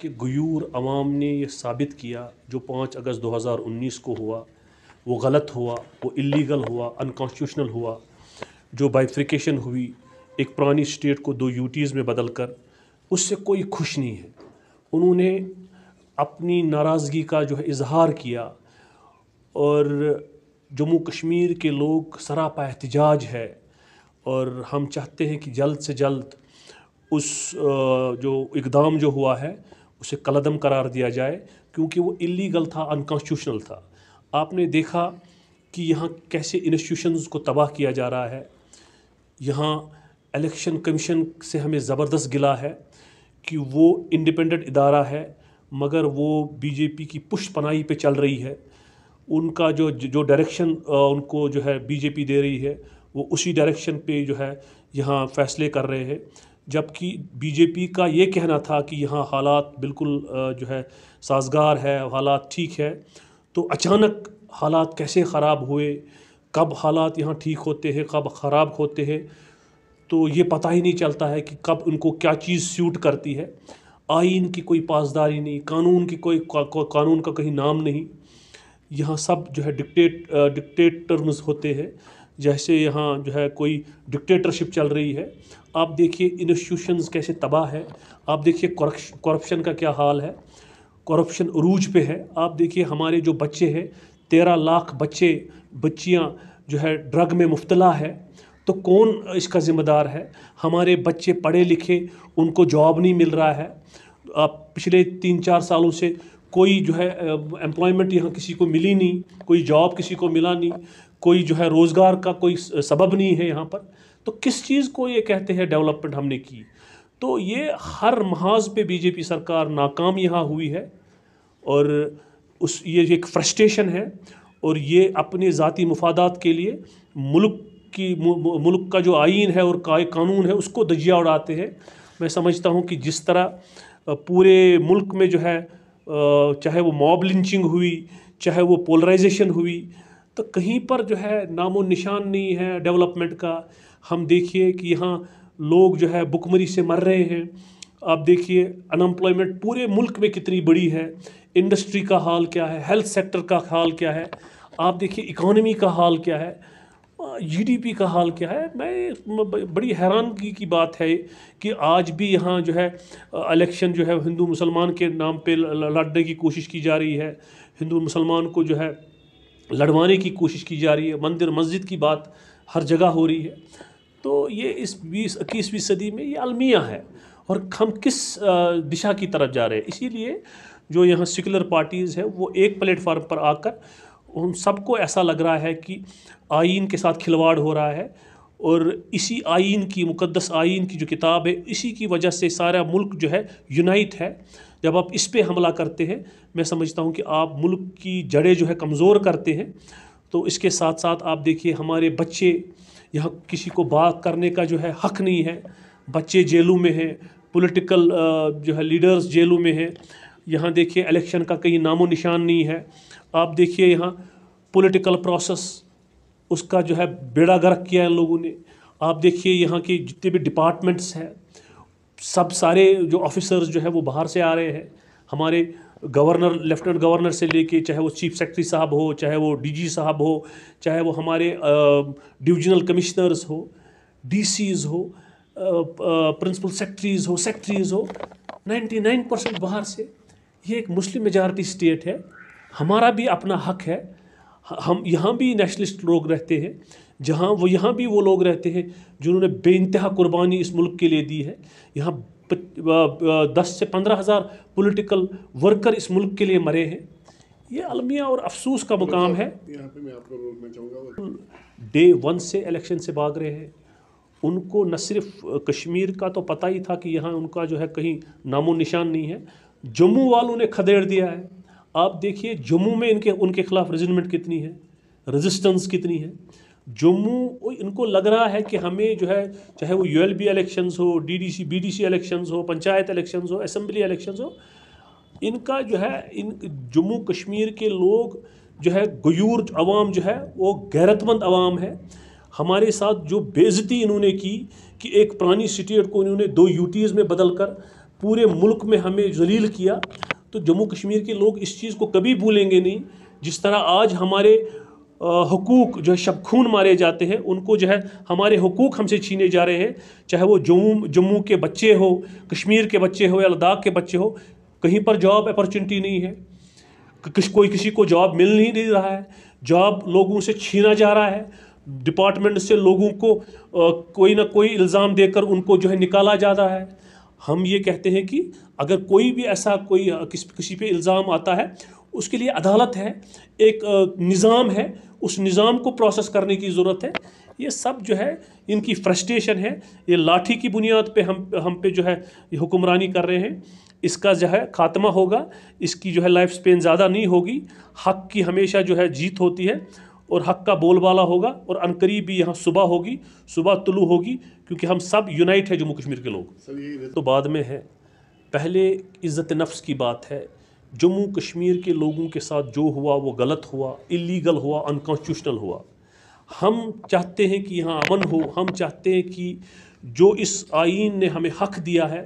कि गयूर आवाम ने ये साबित किया जो पाँच अगस्त 2019 को हुआ वो गलत हुआ वो इलीगल हुआ अनकॉन्स्टिट्यूशनल हुआ जो बाइफ्रिकेशन हुई एक पुरानी स्टेट को दो यूटीज़ में बदल कर उससे कोई खुश नहीं है उन्होंने अपनी नाराज़गी का जो है इजहार किया और जम्मू कश्मीर के लोग सरापा एहतजाज है और हम चाहते हैं कि जल्द से जल्द उस जो इकदाम जो हुआ है उसे कलदम करार दिया जाए क्योंकि वो इलीगल था अनकॉन्स्टिट्यूशनल था आपने देखा कि यहाँ कैसे इंस्टीट्यूशंस को तबाह किया जा रहा है यहाँ इलेक्शन कमीशन से हमें ज़बरदस्त गिला है कि वो इंडिपेंडेंट इदारा है मगर वो बीजेपी की पुष्ट पनाही पे चल रही है उनका जो जो डायरेक्शन उनको जो है बीजेपी दे रही है वो उसी डायरेक्शन पे जो है यहाँ फैसले कर रहे हैं जबकि बीजेपी का ये कहना था कि यहाँ हालात बिल्कुल जो है साजगार है हालात ठीक है तो अचानक हालात कैसे ख़राब हुए कब हालात यहाँ ठीक होते हैं कब ख़राब होते हैं तो ये पता ही नहीं चलता है कि कब उनको क्या चीज़ सूट करती है आइन की कोई पासदारी नहीं कानून की कोई कानून का कहीं नाम नहीं यहाँ सब जो है डिक्टेट डिक्टेटर्म्स होते हैं जैसे यहाँ जो है कोई डिक्टेटरशिप चल रही है आप देखिए इंस्टीट्यूशंस कैसे तबाह है आप देखिए करप्शन का क्या हाल है करप्शन अरूज पे है आप देखिए हमारे जो बच्चे हैं तेरह लाख बच्चे बच्चियाँ जो है ड्रग में मुफ्तला है तो कौन इसका ज़िम्मेदार है हमारे बच्चे पढ़े लिखे उनको जॉब नहीं मिल रहा है आप पिछले तीन चार सालों से कोई जो है एम्प्लॉयमेंट यहाँ किसी को मिली नहीं कोई जॉब किसी को मिला नहीं कोई जो है रोज़गार का कोई सबब नहीं है यहाँ पर तो किस चीज़ को ये कहते हैं डेवलपमेंट हमने की तो ये हर महाज पे बीजेपी सरकार नाकाम यहाँ हुई है और उस ये एक फ्रस्ट्रेशन है और ये अपने ज़ाती मफादात के लिए मुल्क की मुल्क का जो आइन है और का, कानून है उसको दजिया उड़ाते हैं मैं समझता हूँ कि जिस तरह पूरे मुल्क में जो है चाहे वो मॉब लिंचिंग हुई चाहे वो पोलराइजेशन हुई तो कहीं पर जो है नामो निशान नहीं है डेवलपमेंट का हम देखिए कि यहाँ लोग जो है भुखमरी से मर रहे हैं आप देखिए अनएम्प्लॉयमेंट पूरे मुल्क में कितनी बड़ी है इंडस्ट्री का हाल क्या है हेल्थ सेक्टर का हाल क्या है आप देखिए इकोनॉमी का हाल क्या है जीडीपी का हाल क्या है मैं बड़ी हैरानगी की बात है कि आज भी यहाँ जो है इलेक्शन जो है हिंदू मुसलमान के नाम पे लड़ने की कोशिश की जा रही है हिंदू मुसलमान को जो है लड़वाने की कोशिश की जा रही है मंदिर मस्जिद की बात हर जगह हो रही है तो ये इस बीस इक्कीसवीं सदी में ये अलमिया है और हम किस दिशा की तरफ जा रहे हैं इसीलिए जो यहाँ सेकुलर पार्टीज़ हैं वो एक प्लेटफार्म पर आकर उन सबको ऐसा लग रहा है कि आइन के साथ खिलवाड़ हो रहा है और इसी आइन की मुकद्दस आइन की जो किताब है इसी की वजह से सारा मुल्क जो है यूनाइट है जब आप इस पर हमला करते हैं मैं समझता हूँ कि आप मुल्क की जड़ें जो है कमज़ोर करते हैं तो इसके साथ साथ आप देखिए हमारे बच्चे यहाँ किसी को बात करने का जो है हक नहीं है बच्चे जेलों में हैं पॉलिटिकल जो है लीडर्स जेलों में हैं यहाँ देखिए इलेक्शन का कहीं नामो निशान नहीं है आप देखिए यहाँ पॉलिटिकल प्रोसेस उसका जो है बेड़ा गर्क किया है लोगों ने आप देखिए यहाँ के जितने भी डिपार्टमेंट्स हैं सब सारे जो ऑफिसर्स जो है वो बाहर से आ रहे हैं हमारे गवर्नर लेफ्टिनेंट गवर्नर से लेके चाहे वो चीफ सेक्रेटरी साहब हो चाहे वो डीजी साहब हो चाहे वो हमारे डिविजनल कमिश्नर्स हो डीसीज हो प्रिंसिपल सेक्रेटरीज हो सेक्रेटरीज हो 99 परसेंट बाहर से ये एक मुस्लिम मेजॉरिटी स्टेट है हमारा भी अपना हक है हम यहाँ भी नेशनलिस्ट लोग रहते हैं जहाँ वो यहाँ भी वो लोग रहते हैं जिन्होंने बेानतहा कुर्बानी इस मुल्क के लिए दी है यहाँ दस से पंद्रह हज़ार पोलिटिकल वर्कर इस मुल्क के लिए मरे हैं ये अलमिया और अफसोस का मुकाम है डे वन से इलेक्शन से भाग रहे हैं उनको न सिर्फ कश्मीर का तो पता ही था कि यहाँ उनका जो है कहीं नामो निशान नहीं है जम्मू वालों ने खदेड़ दिया है आप देखिए जम्मू में इनके उनके खिलाफ रेजिमेंट कितनी है रेजिस्टेंस कितनी है जम्मू इनको लग रहा है कि हमें जो है चाहे वो यू एल बी एलेक्शन हो D D C B D C election हो पंचायत इलेक्शंस हो असम्बली इलेक्शंस हो इनका जो है इन जम्मू कश्मीर के लोग जो है गयूर आवाम जो है वो गैरतमंद आवाम है हमारे साथ जो बेज़ती इन्होंने की कि एक पुरानी स्टेट को इन्होंने दो यूटीज़ में बदल कर पूरे मुल्क में हमें जलील किया तो जम्मू कश्मीर के लोग इस चीज़ को कभी भूलेंगे नहीं जिस तरह आज हमारे हकूक जो है शब खून मारे जाते हैं उनको जो है हमारे हकूक हमसे छीने जा रहे हैं चाहे वो जम्मू जम्मू के बच्चे हो कश्मीर के बच्चे हो या लद्दाख के बच्चे हो कहीं पर जॉब अपॉर्चुनिटी नहीं है किस कोई किसी को जॉब मिल नहीं दे रहा है जॉब लोगों से छीना जा रहा है डिपार्टमेंट से लोगों को आ, कोई ना कोई इल्ज़ाम देकर उनको जो है निकाला जा रहा है हम ये कहते हैं कि अगर कोई भी ऐसा कोई किस किसी पे इल्ज़ाम आता है उसके लिए अदालत है एक निज़ाम है उस निज़ाम को प्रोसेस करने की ज़रूरत है ये सब जो है इनकी फ्रस्ट्रेशन है ये लाठी की बुनियाद पे हम हम पे जो है हुक्मरानी कर रहे हैं इसका जो है खात्मा होगा इसकी जो है लाइफ स्पेन ज़्यादा नहीं होगी हक की हमेशा जो है जीत होती है और हक का बोलबाला होगा और अनकरीब भी यहाँ सुबह होगी सुबह तुलू होगी क्योंकि हम सब यूनाइट है जम्मू कश्मीर के लोग तो बाद में है पहले इज़्ज़त नफ्स की बात है जम्मू कश्मीर के लोगों के साथ जो हुआ वो गलत हुआ इलीगल हुआ अनकॉन्स्टिट्यूशनल हुआ हम चाहते हैं कि यहाँ अमन हो हम चाहते हैं कि जो इस आइन ने हमें हक दिया है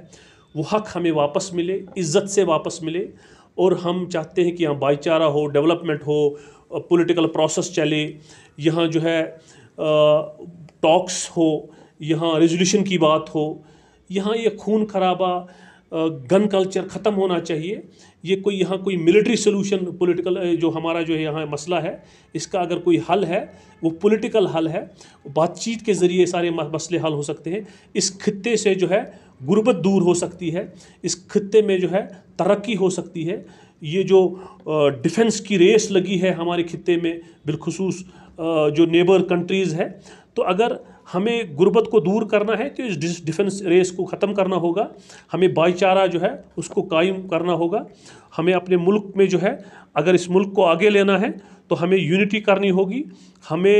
वो हक हमें वापस मिले इज़्ज़त से वापस मिले और हम चाहते हैं कि यहाँ भाईचारा हो डेवलपमेंट हो पॉलिटिकल प्रोसेस चले यहाँ जो है टॉक्स हो यहाँ रेजोल्यूशन की बात हो यहाँ ये खून खराबा गन कल्चर ख़त्म होना चाहिए ये कोई यहाँ कोई मिलिट्री सोल्यूशन पॉलिटिकल जो हमारा जो है यहाँ मसला है इसका अगर कोई हल है वो पॉलिटिकल हल है बातचीत के ज़रिए सारे मसले हल हो सकते हैं इस खत्े से जो है गुर्बत दूर हो सकती है इस खत्े में जो है तरक्की हो सकती है ये जो डिफेंस की रेस लगी है हमारे खत्े में बिलखसूस जो नेबर कंट्रीज़ है तो अगर हमें गुर्बत को दूर करना है तो इस डिफेंस रेस को ख़त्म करना होगा हमें भाईचारा जो है उसको कायम करना होगा हमें अपने मुल्क में जो है अगर इस मुल्क को आगे लेना है तो हमें यूनिटी करनी होगी हमें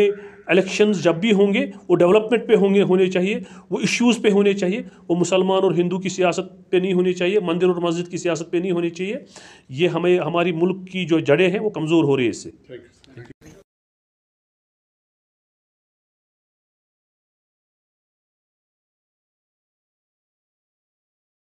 इलेक्शंस जब भी होंगे वो डेवलपमेंट पे होंगे होने चाहिए वो इश्यूज़ पे होने चाहिए वो मुसलमान और हिंदू की सियासत पे नहीं होने चाहिए मंदिर और मस्जिद की सियासत पे नहीं होनी चाहिए ये हमें हमारी मुल्क की जो जड़ें हैं वो कमज़ोर हो रही है इससे